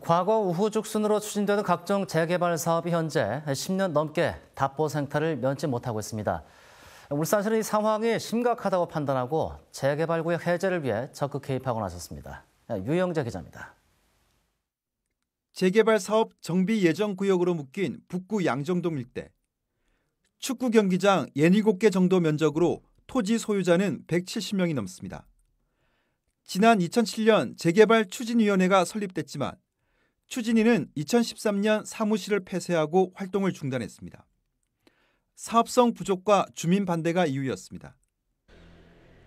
과거 우후죽순으로 추진되는 각종 재개발 사업이 현재 10년 넘게 답보 생태를 면치 못하고 있습니다. 울산시는 이 상황이 심각하다고 판단하고 재개발 구역 해제를 위해 적극 개입하고 나섰습니다. 유영재 기자입니다. 재개발 사업 정비 예정 구역으로 묶인 북구 양정동 일대. 축구 경기장 67개 정도 면적으로 토지 소유자는 170명이 넘습니다. 지난 2007년 재개발 추진위원회가 설립됐지만 추진이는 2013년 사무실을 폐쇄하고 활동을 중단했습니다. 사업성 부족과 주민 반대가 이유였습니다.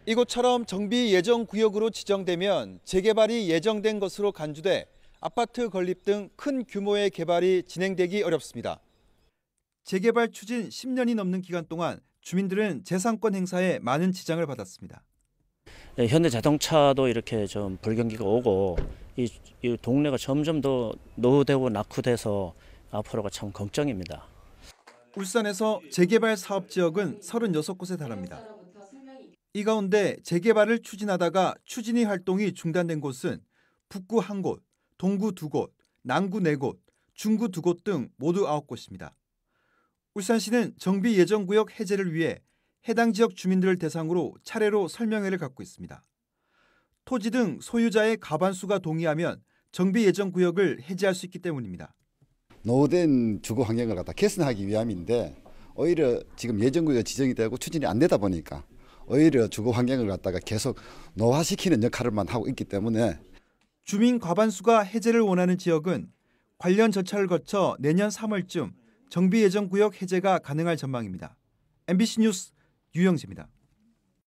이곳처럼 정비 예정 구역으로 지정되면 재개발이 예정된 것으로 간주돼 아파트 건립 등 큰 규모의 개발이 진행되기 어렵습니다. 재개발 추진 10년이 넘는 기간 동안 주민들은 재산권 행사에 많은 지장을 받았습니다. 예, 현대자동차도 이렇게 좀 불경기가 오고 이, 이 동네가 점점 더 노후되고 낙후돼서 앞으로가 참 걱정입니다. 울산에서 재개발 사업 지역은 36곳에 달합니다. 이 가운데 재개발을 추진하다가 추진이 활동이 중단된 곳은 북구 한 곳, 동구 두 곳, 남구 네 곳, 중구 두 곳 등 모두 아홉 곳입니다. 울산시는 정비 예정 구역 해제를 위해 해당 지역 주민들을 대상으로 차례로 설명회를 갖고 있습니다. 토지 등 소유자의 가반수가 동의하면 정비 예정 구역을 해제할 수 있기 때문입니다. 노후된 주거 환경을 갖다 개선하기 위함인데 오히려 지금 예정 구역 지정이 되고 추진이 안 되다 보니까 오히려 주거 환경을 갖다가 계속 노화시키는 역할만 하고 있기 때문에 주민 과반수가 해제를 원하는 지역은 관련 절차를 거쳐 내년 3월쯤 정비 예정 구역 해제가 가능할 전망입니다. MBC 뉴스 유영씨입니다.